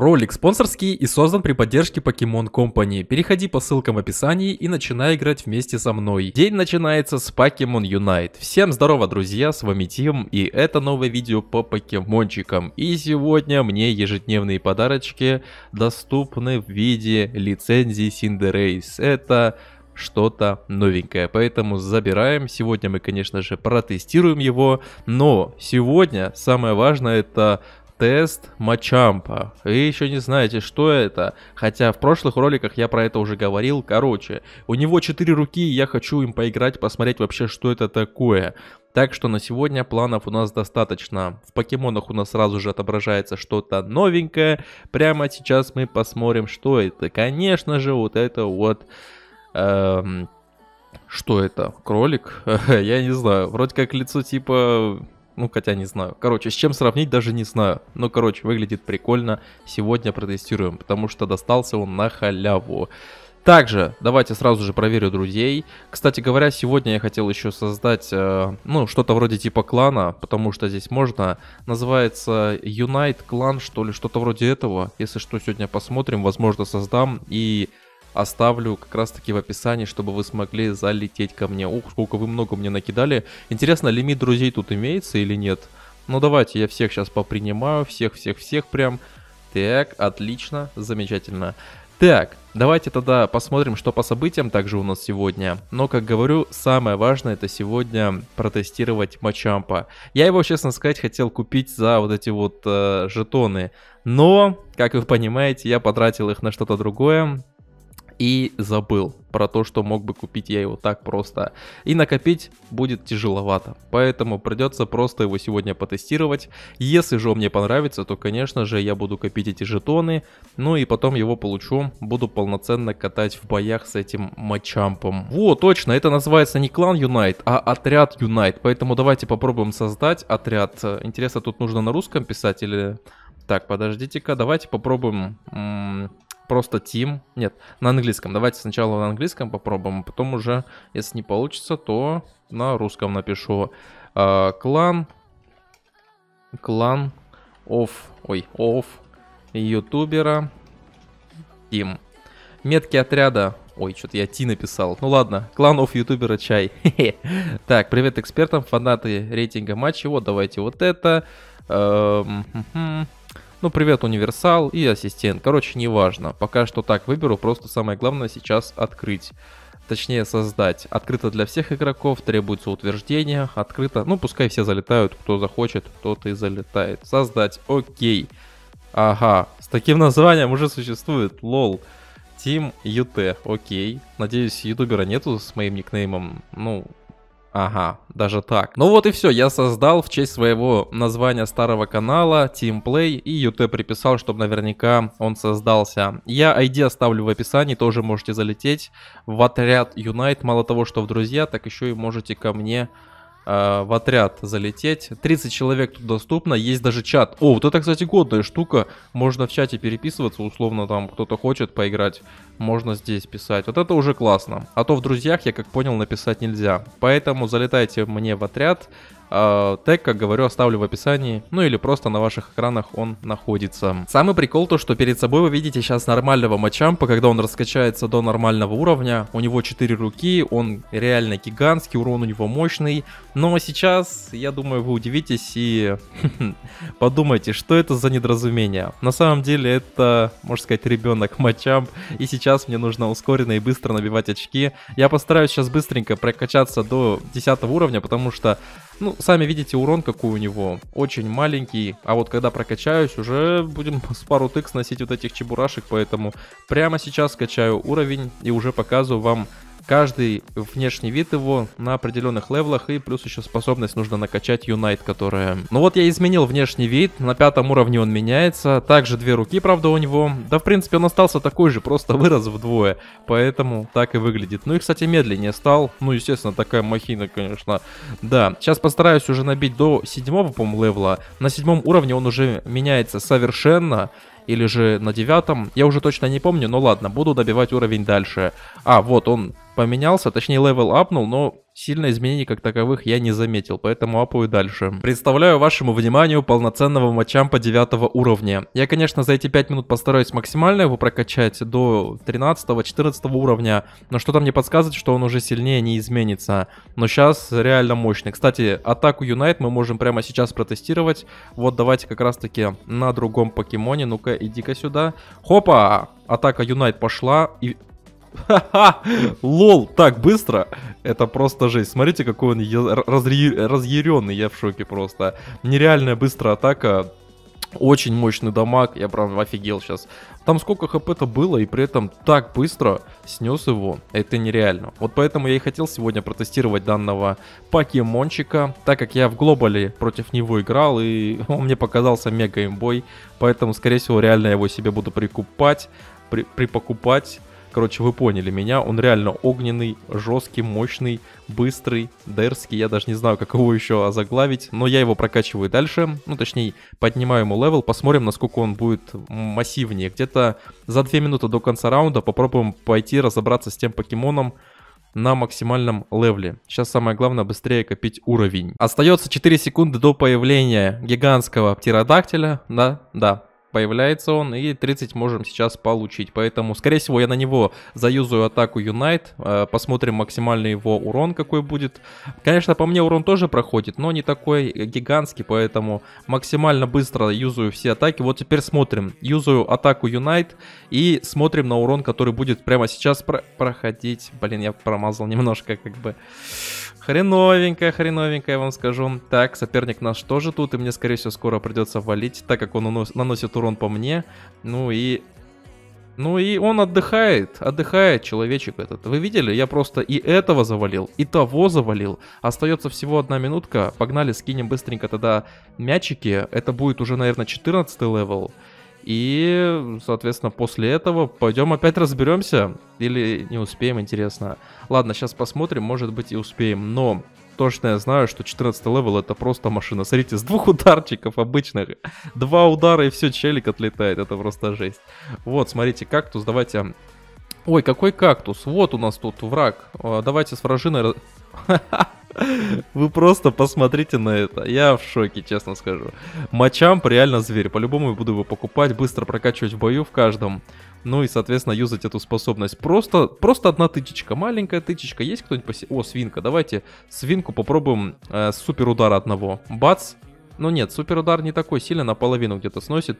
Ролик спонсорский и создан при поддержке Pokemon Company. Переходи по ссылкам в описании и начинай играть вместе со мной. День начинается с Pokemon Unite. Всем здорово, друзья, с вами Тим, и это новое видео по покемончикам. И сегодня мне ежедневные подарочки доступны в виде лицензии Cinderace. Это что-то новенькое. Поэтому забираем. Сегодня мы, конечно же, протестируем его. Но сегодня самое важное это тест Мачампа. Вы еще не знаете, что это, хотя в прошлых роликах я про это уже говорил. Короче, у него 4 руки, и я хочу им поиграть, посмотреть вообще, что это такое. Так что на сегодня планов у нас достаточно. В покемонах у нас сразу же отображается что-то новенькое. Прямо сейчас мы посмотрим, что это. Конечно же, вот это вот... Эм, что это? Кролик? Я не знаю. Вроде как лицо типа ну, хотя не знаю. Короче, с чем сравнить даже не знаю. Но, короче, выглядит прикольно. Сегодня протестируем, потому что достался он на халяву. Также давайте сразу же проверю друзей. Кстати говоря, сегодня я хотел еще создать, э, ну, что-то вроде типа клана, потому что здесь можно. Называется Unite Clan что ли, что-то вроде этого. Если что, сегодня посмотрим, возможно, создам. И оставлю как раз таки в описании, чтобы вы смогли залететь ко мне. Ух, сколько вы много мне накидали. Интересно, лимит друзей тут имеется или нет? Ну давайте я всех сейчас попринимаю, всех-всех-всех прям. Так, отлично, замечательно. Так, давайте тогда посмотрим, что по событиям также у нас сегодня. Но, как говорю, самое важное это сегодня протестировать Мачампа. Я его, честно сказать, хотел купить за вот эти вот э, жетоны. Но, как вы понимаете, я потратил их на что-то другое и забыл про то, что мог бы купить я его так просто. И накопить будет тяжеловато, поэтому придется просто его сегодня потестировать. Если же он мне понравится, то конечно же я буду копить эти жетоны, ну и потом его получу, буду полноценно катать в боях с этим мачампом. Во, точно, это называется не клан Юнайт, а отряд Юнайт, поэтому давайте попробуем создать отряд. Интересно, тут нужно на русском писать или... Так, подождите-ка, давайте попробуем просто Team. Нет, на английском. Давайте сначала на английском попробуем, а потом уже, если не получится, то на русском напишу. Э, клан. Клан of... Ой, of ютубера Team. Метки отряда. Ой, что-то я Ти написал. Ну ладно, клан оф ютубера чай. так, привет экспертам, фанаты рейтинга матча. Вот, давайте вот это. Эм, ну, привет, универсал и ассистент. Короче, неважно. Пока что так выберу, просто самое главное сейчас открыть. Точнее, создать. Открыто для всех игроков, требуется утверждение. Открыто, ну, пускай все залетают, кто захочет, тот и залетает. Создать, окей. Ага, с таким названием уже существует, лол. Team UT, окей. Надеюсь, ютубера нету с моим никнеймом. Ну, Ага, даже так. Ну вот и все, я создал в честь своего названия старого канала Team Play и UT приписал, чтобы наверняка он создался. Я ID оставлю в описании, тоже можете залететь в отряд Unite. Мало того, что в друзья, так еще и можете ко мне Э, в отряд залететь. 30 человек тут доступно, есть даже чат. О, вот это, кстати, годная штука. Можно в чате переписываться, условно там кто-то хочет поиграть, можно здесь писать. Вот это уже классно. А то в друзьях, я как понял, написать нельзя. Поэтому залетайте мне в отряд. Э, тег, как говорю, оставлю в описании, ну или просто на ваших экранах он находится. Самый прикол то, что перед собой вы видите сейчас нормального мачампа, когда он раскачается до нормального уровня, у него 4 руки, он реально гигантский, урон у него мощный, но сейчас, я думаю, вы удивитесь и подумайте, что это за недоразумение. На самом деле это, можно сказать, ребенок мачамп, и сейчас мне нужно ускоренно и быстро набивать очки. Я постараюсь сейчас быстренько прокачаться до 10 уровня, потому что, ну, сами видите урон, какой у него. Очень маленький. А вот когда прокачаюсь, уже будем с пару тык сносить вот этих чебурашек. Поэтому прямо сейчас скачаю уровень и уже показываю вам Каждый внешний вид его на определенных левелах, и плюс еще способность нужно накачать Юнайт, которая... Ну вот я изменил внешний вид, на пятом уровне он меняется, также две руки, правда, у него. Да, в принципе, он остался такой же, просто вырос вдвое, поэтому так и выглядит. Ну и, кстати, медленнее стал, ну, естественно, такая махина, конечно. Да, сейчас постараюсь уже набить до седьмого, по-моему, левела. На седьмом уровне он уже меняется совершенно, или же на девятом, я уже точно не помню, но ладно, буду добивать уровень дальше. А, вот он поменялся, точнее левел апнул, но сильно изменений как таковых я не заметил, поэтому апую дальше. Представляю вашему вниманию полноценного мачампа 9 уровня. Я, конечно, за эти 5 минут постараюсь максимально его прокачать до 13-14 уровня, но что-то мне подсказывает, что он уже сильнее не изменится. Но сейчас реально мощный. Кстати, атаку Юнайт мы можем прямо сейчас протестировать. Вот давайте как раз таки на другом покемоне. Ну-ка, иди-ка сюда. Хопа! атака Юнайт пошла, и Лол, так быстро. Это просто жесть. Смотрите, какой он разъяренный, я в шоке просто. Нереальная быстрая атака. Очень мощный дамаг, я прям офигел сейчас. Там сколько хп-то было, и при этом так быстро снес его. Это нереально. Вот поэтому я и хотел сегодня протестировать данного покемончика, так как я в глобале против него играл, и он мне показался мега имбой. Поэтому, скорее всего, реально я его себе буду прикупать, при припокупать Короче, вы поняли меня, он реально огненный, жесткий, мощный, быстрый, дерзкий, я даже не знаю, как его еще озаглавить, но я его прокачиваю дальше, ну, точнее, поднимаю ему левел, посмотрим, насколько он будет массивнее. Где-то за 2 минуты до конца раунда попробуем пойти разобраться с тем покемоном, на максимальном левле. Сейчас самое главное быстрее копить уровень. Остается 4 секунды до появления гигантского птеродактиля. Да, да, появляется он, и 30 можем сейчас получить. Поэтому, скорее всего, я на него заюзаю атаку Unite, э, посмотрим максимальный его урон какой будет. Конечно, по мне урон тоже проходит, но не такой гигантский, поэтому максимально быстро юзаю все атаки. Вот теперь смотрим, юзаю атаку Unite и смотрим на урон, который будет прямо сейчас про проходить. Блин, я промазал немножко, как бы... хреновенькая хреновенькая я вам скажу. Так, соперник наш тоже тут, и мне, скорее всего, скоро придется валить, так как он наносит урон урон по мне. Ну и... Ну и он отдыхает, отдыхает человечек этот. Вы видели? Я просто и этого завалил, и того завалил. Остается всего одна минутка. Погнали, скинем быстренько тогда мячики. Это будет уже, наверное, 14 левел. И, соответственно, после этого пойдем опять разберемся. Или не успеем, интересно. Ладно, сейчас посмотрим, может быть и успеем. Но точно я знаю, что 14 левел это просто машина. Смотрите, с двух ударчиков обычных. Два удара и все, челик отлетает. Это просто жесть. Вот, смотрите, кактус. Давайте... Ой, какой кактус. Вот у нас тут враг. А, давайте с вражиной... Вы просто посмотрите на это. Я в шоке, честно скажу. Мачамп реально зверь. По-любому я буду его покупать, быстро прокачивать в бою в каждом. Ну и, соответственно, юзать эту способность. Просто, просто одна тычечка, маленькая тычечка. Есть кто-нибудь? Посе... О, свинка. Давайте свинку попробуем э, супер одного. Бац. Ну нет, суперудар не такой сильно, наполовину где-то сносит.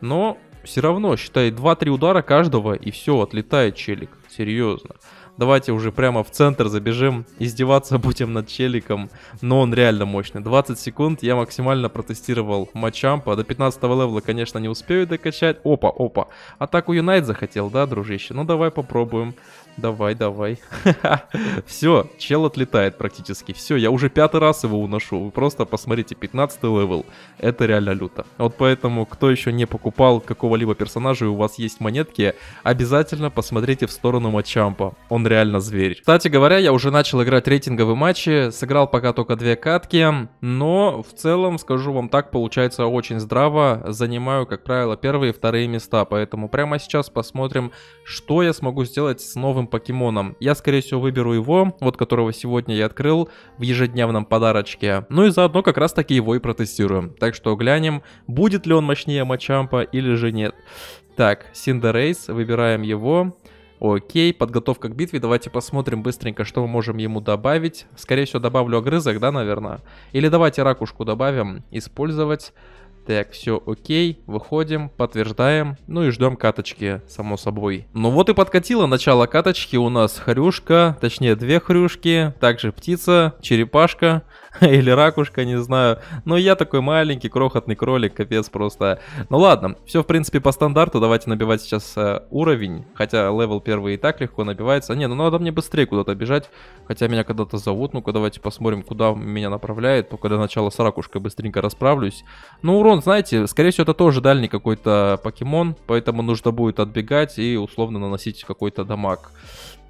Но все равно, считай, 2-3 удара каждого, и все, отлетает челик. Серьезно. Давайте уже прямо в центр забежим, издеваться будем над челиком, но он реально мощный. 20 секунд я максимально протестировал матчампа, до 15 левела, конечно, не успею докачать. Опа, опа, атаку Юнайт захотел, да, дружище? Ну давай попробуем. Давай, давай. Все, чел отлетает практически. Все, я уже пятый раз его уношу. Вы просто посмотрите, 15 левел. Это реально люто. Вот поэтому, кто еще не покупал какого-либо персонажа и у вас есть монетки, обязательно посмотрите в сторону Мачампа. Он реально зверь. Кстати говоря, я уже начал играть рейтинговые матчи, сыграл пока только две катки, но в целом, скажу вам так, получается очень здраво. Занимаю, как правило, первые и вторые места, поэтому прямо сейчас посмотрим, что я смогу сделать с новым покемоном. Я, скорее всего, выберу его, вот которого сегодня я открыл в ежедневном подарочке. Ну и заодно как раз таки его и протестируем. Так что глянем, будет ли он мощнее Мачампа или же нет. Так, Синдерейс, выбираем его. Окей, подготовка к битве. Давайте посмотрим быстренько, что мы можем ему добавить. Скорее всего, добавлю огрызок, да, наверное? Или давайте ракушку добавим. Использовать. Так, все окей, выходим, подтверждаем, ну и ждем каточки, само собой. Ну вот и подкатило начало каточки, у нас хрюшка, точнее две хрюшки, также птица, черепашка, или ракушка, не знаю. Но я такой маленький, крохотный кролик, капец просто. Ну ладно, все в принципе по стандарту, давайте набивать сейчас э, уровень, хотя левел первый и так легко набивается. Не, ну надо мне быстрее куда-то бежать, хотя меня когда-то зовут, ну-ка давайте посмотрим, куда меня направляет, только до начала с ракушкой быстренько расправлюсь. Ну урон, знаете, скорее всего это тоже дальний какой-то покемон, поэтому нужно будет отбегать и условно наносить какой-то дамаг.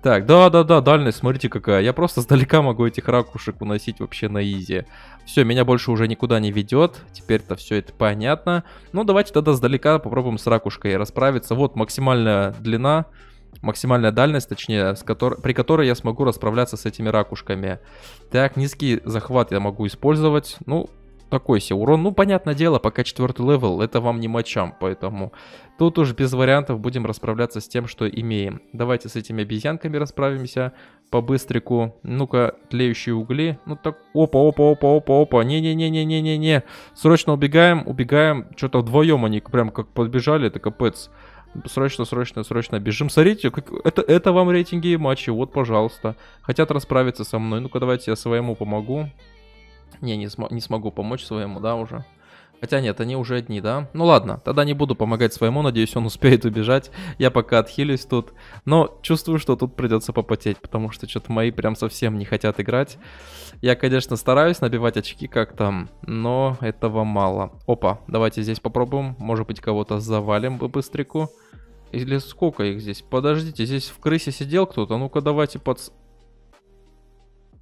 Так, да-да-да, дальность, смотрите какая. Я просто сдалека могу этих ракушек уносить вообще на изи. Все, меня больше уже никуда не ведет. Теперь-то все это понятно. Ну, давайте тогда сдалека попробуем с ракушкой расправиться. Вот максимальная длина, максимальная дальность, точнее, с котор... при которой я смогу расправляться с этими ракушками. Так, низкий захват я могу использовать. Ну, такой себе урон. Ну, понятное дело, пока четвертый левел, это вам не мочам, поэтому тут уж без вариантов будем расправляться с тем, что имеем. Давайте с этими обезьянками расправимся по-быстрику. Ну-ка, тлеющие угли. Ну так, опа, опа, опа, опа, опа. Не-не-не-не-не-не-не. Срочно убегаем, убегаем. Что-то вдвоем они прям как подбежали, это капец. Срочно, срочно, срочно бежим. Смотрите, как... это, это вам рейтинги и матчи, вот, пожалуйста. Хотят расправиться со мной. Ну-ка, давайте я своему помогу. Не, не, см не смогу помочь своему, да, уже. Хотя нет, они уже одни, да? Ну ладно, тогда не буду помогать своему, надеюсь, он успеет убежать. Я пока отхилюсь тут. Но чувствую, что тут придется попотеть, потому что что-то мои прям совсем не хотят играть. Я, конечно, стараюсь набивать очки как-то, но этого мало. Опа, давайте здесь попробуем. Может быть, кого-то завалим бы быстрику. Или сколько их здесь? Подождите, здесь в крысе сидел кто-то. Ну-ка, давайте под...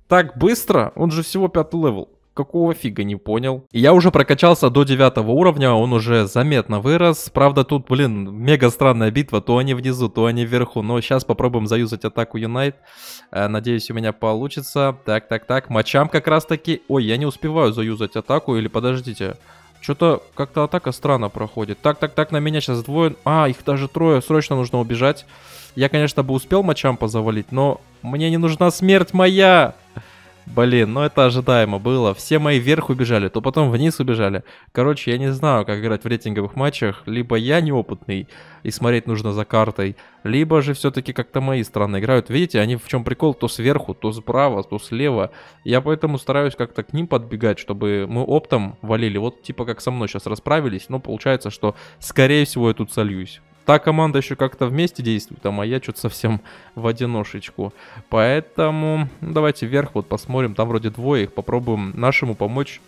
Так быстро? Он же всего пятый левел какого фига не понял. И я уже прокачался до 9 уровня, он уже заметно вырос. Правда, тут, блин, мега странная битва. То они внизу, то они вверху. Но сейчас попробуем заюзать атаку Юнайт. Э, надеюсь, у меня получится. Так, так, так. Мачам как раз таки. Ой, я не успеваю заюзать атаку. Или подождите. Что-то как-то атака странно проходит. Так, так, так, на меня сейчас двое. А, их даже трое. Срочно нужно убежать. Я, конечно, бы успел мачам позавалить, но мне не нужна смерть моя. Блин, ну это ожидаемо было. Все мои вверх убежали, то потом вниз убежали. Короче, я не знаю, как играть в рейтинговых матчах. Либо я неопытный, и смотреть нужно за картой, либо же все-таки как-то мои страны играют. Видите, они в чем прикол? То сверху, то справа, то слева. Я поэтому стараюсь как-то к ним подбегать, чтобы мы оптом валили. Вот типа как со мной сейчас расправились, но получается, что скорее всего я тут сольюсь. Та команда еще как-то вместе действует, а моя что-то совсем в одиношечку. Поэтому ну, давайте вверх вот посмотрим. Там вроде двое их. Попробуем нашему помочь.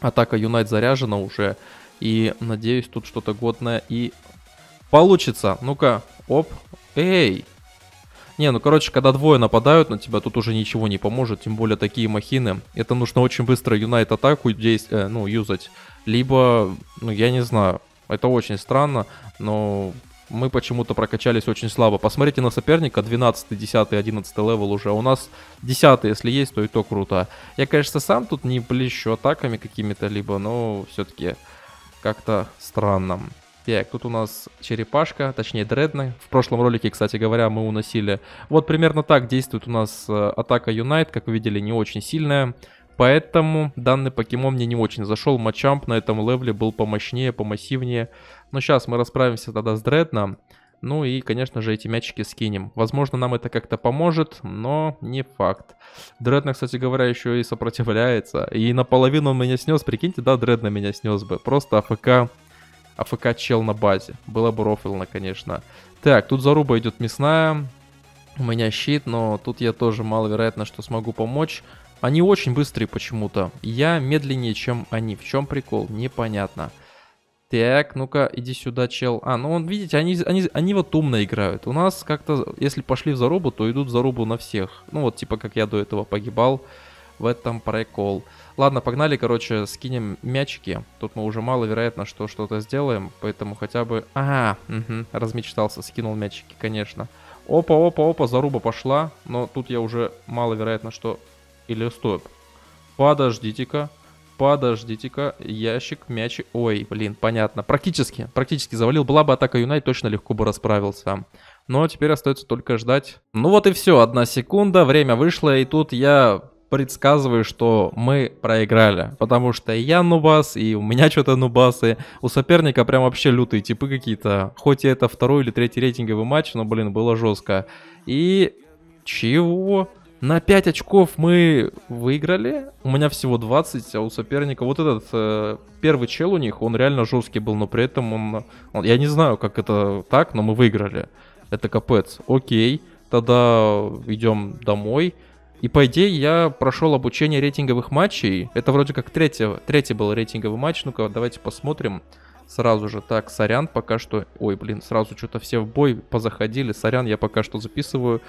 Атака Юнайт заряжена уже. И надеюсь, тут что-то годное и получится. Ну-ка, оп, эй. Не, ну короче, когда двое нападают на тебя, тут уже ничего не поможет, тем более такие махины. Это нужно очень быстро юнайт атаку действ... э, ну, юзать. Либо, ну я не знаю, это очень странно, но мы почему-то прокачались очень слабо. Посмотрите на соперника, 12, 10, 11 левел уже. У нас 10, если есть, то и то круто. Я, конечно, сам тут не плещу атаками какими-то либо, но все-таки как-то странно. Так, тут у нас черепашка, точнее дредны. В прошлом ролике, кстати говоря, мы уносили. Вот примерно так действует у нас э, атака Юнайт. Как вы видели, не очень сильная. Поэтому данный покемон мне не очень зашел. Матчамп на этом левле был помощнее, помассивнее. Но сейчас мы расправимся тогда с Дредном. Ну и, конечно же, эти мячики скинем. Возможно, нам это как-то поможет, но не факт. Дредна, кстати говоря, еще и сопротивляется. И наполовину меня снес. Прикиньте, да, Дредна меня снес бы. Просто АФК... АФК чел на базе. Было бы рофлно, конечно. Так, тут заруба идет мясная. У меня щит, но тут я тоже маловероятно, что смогу помочь. Они очень быстрые почему-то. Я медленнее, чем они. В чем прикол? Непонятно. Непонятно. Так, ну-ка, иди сюда, чел. А, ну он, видите, они, они, они вот умно играют. У нас как-то, если пошли в зарубу, то идут в зарубу на всех. Ну вот, типа, как я до этого погибал в этом прикол. Ладно, погнали, короче, скинем мячики. Тут мы уже маловероятно, что что-то сделаем, поэтому хотя бы... Ага, угу, размечтался, скинул мячики, конечно. Опа, опа, опа, заруба пошла, но тут я уже маловероятно, что... Или стоп. Подождите-ка. Подождите-ка, ящик, мяч. Ой, блин, понятно. Практически, практически завалил. Была бы атака Юнайт, точно легко бы расправился. Но теперь остается только ждать. Ну вот и все, одна секунда, время вышло, и тут я предсказываю, что мы проиграли. Потому что я нубас, и у меня что-то нубасы. У соперника прям вообще лютые типы какие-то. Хоть и это второй или третий рейтинговый матч, но, блин, было жестко. И... Чего? На 5 очков мы выиграли. У меня всего 20, а у соперника вот этот э, первый чел у них, он реально жесткий был, но при этом он, он... Я не знаю, как это так, но мы выиграли. Это капец. Окей, тогда идем домой. И по идее я прошел обучение рейтинговых матчей. Это вроде как третий, третий был рейтинговый матч. Ну-ка, давайте посмотрим. Сразу же, так, сорян, пока что... Ой, блин, сразу что-то все в бой позаходили. Сорян, я пока что записываю.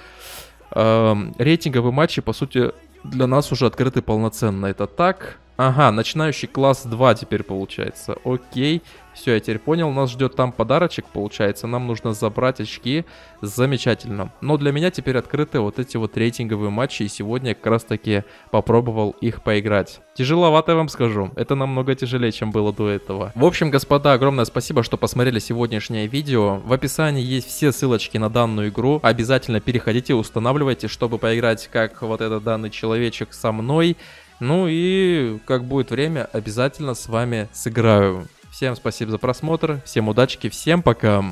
Эм, рейтинговые матчи, по сути, для нас уже открыты полноценно. Это так, Ага, начинающий класс 2 теперь получается. Окей, все, я теперь понял. Нас ждет там подарочек, получается. Нам нужно забрать очки. Замечательно. Но для меня теперь открыты вот эти вот рейтинговые матчи. И сегодня я как раз таки попробовал их поиграть. Тяжеловато, я вам скажу. Это намного тяжелее, чем было до этого. В общем, господа, огромное спасибо, что посмотрели сегодняшнее видео. В описании есть все ссылочки на данную игру. Обязательно переходите, устанавливайте, чтобы поиграть как вот этот данный человечек со мной. Ну и как будет время, обязательно с вами сыграю. Всем спасибо за просмотр, всем удачки, всем пока.